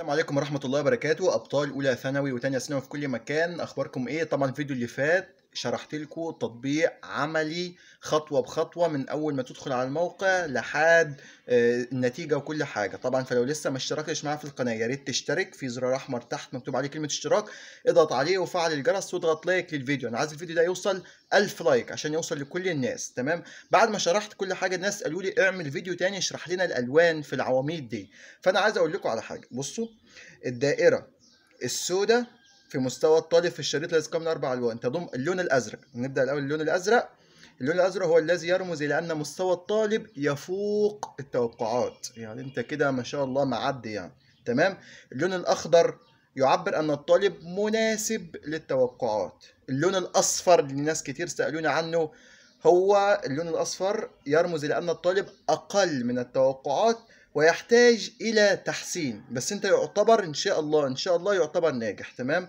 السلام عليكم ورحمة الله وبركاته أبطال أولى ثانوي وثانيه ثانوي في كل مكان أخباركم إيه طبعا الفيديو اللي فات شرحت لكم تطبيق عملي خطوه بخطوه من اول ما تدخل على الموقع لحد آه، النتيجه وكل حاجه طبعا فلو لسه ما اشتركتش معايا في القناه يا ريت تشترك في زرار احمر تحت مكتوب عليه كلمه اشتراك اضغط عليه وفعل الجرس واضغط لايك للفيديو انا عايز الفيديو ده يوصل ألف لايك عشان يوصل لكل الناس تمام بعد ما شرحت كل حاجه الناس قالوا لي اعمل فيديو تاني اشرح لنا الالوان في العواميد دي فانا عايز اقول لكم على حاجه بصوا الدائره السوداء في مستوى الطالب في الشريط الذي يتكون من اربع الوان تضم اللون الازرق نبدا الاول اللون الازرق اللون الازرق هو الذي يرمز الى ان مستوى الطالب يفوق التوقعات يعني انت كده ما شاء الله معدي يعني تمام اللون الاخضر يعبر ان الطالب مناسب للتوقعات اللون الاصفر اللي ناس كتير سالونا عنه هو اللون الاصفر يرمز الى ان الطالب اقل من التوقعات ويحتاج الى تحسين بس انت يعتبر ان شاء الله ان شاء الله يعتبر ناجح تمام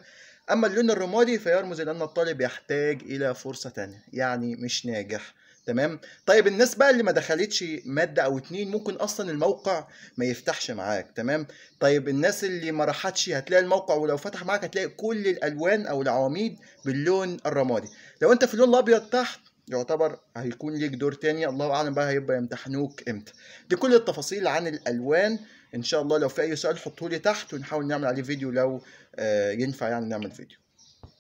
اما اللون الرمادي فيرمز الى ان الطالب يحتاج الى فرصه ثانيه يعني مش ناجح تمام طيب الناس بقى اللي ما دخلتش ماده او اتنين ممكن اصلا الموقع ما يفتحش معاك تمام طيب الناس اللي ما راحتش هتلاقي الموقع ولو فتح معاك هتلاقي كل الالوان او العواميد باللون الرمادي لو انت في اللون الابيض تحت يعتبر هيكون ليك دور تاني الله اعلم بقى هيبقى يمتحنوك امتى دي كل التفاصيل عن الالوان ان شاء الله لو في اي سؤال حطولي تحت ونحاول نعمل عليه فيديو لو آه، ينفع يعني نعمل فيديو